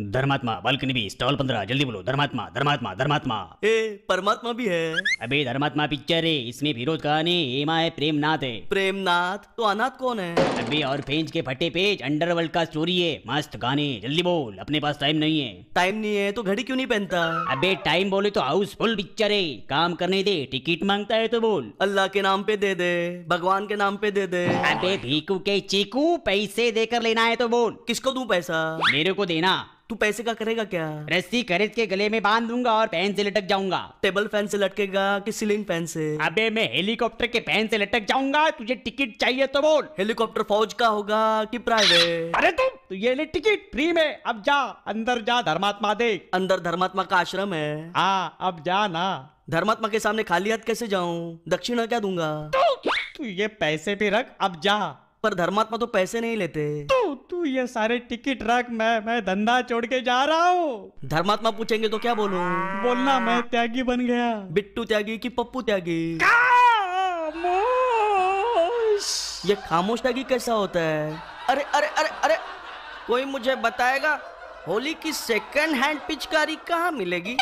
धर्मात्मा बालकनी भी स्टॉल पंद्रह जल्दी बोलो धर्मात्मा धर्मात्मा धर्मात्मा ए परमात्मा भी है अबे धर्मात्मा पिक्चर है इसमें विरोध कहानी हेमा है प्रेमनाथ है प्रेमनाथ तो अनाथ कौन है अबे और पेज के फटे पेज अंडरवर्ल्ड का स्टोरी है मस्त गाने जल्दी बोल अपने पास टाइम नहीं है टाइम नहीं है तो घड़ी क्यों नहीं पहनता अबे टाइम बोले तो हाउसफुल पिक्चर है काम करने दे टिकट मांगता है तो बोल अल्लाह के नाम पे दे दे भगवान के नाम पे दे दे अबे भीकू के चीकू पैसे देकर लेना है तो बोल किसको दू पैसा मेरे को देना तू पैसे का करेगा क्या रस्सी खरीद के गले में बांध दूंगा और फैन से लटक जाऊंगा टेबल फैन से लटकेगा कि सीलिंग फैन से अबे मैं हेलीकॉप्टर के फैन से लटक जाऊंगा तुझे टिकट चाहिए तो बोल हेलीकॉप्टर फौज का होगा कि प्राइवेट अरे तुम तो ये ले टिकट फ्री में अब जा अंदर जा धर्मात्मा देख अंदर धर्मात्मा का आश्रम है हाँ अब जा ना धर्मात्मा के सामने खाली हाथ कैसे जाऊँ दक्षिणा क्या दूंगा तो, तू ये पैसे भी रख अब जा पर धर्मात्मा तो पैसे नहीं लेते तो तू ये सारे टिकट रख मैं मैं धंधा छोड़ के जा रहा हूँ धर्मात्मा पूछेंगे तो क्या बोलू बोलना मैं त्यागी बन गया बिट्टू त्यागी की पप्पू त्यागी ये खामोश त्यागी कैसा होता है अरे अरे अरे अरे कोई मुझे बताएगा होली की सेकंड हैंड पिचकारी कहाँ मिलेगी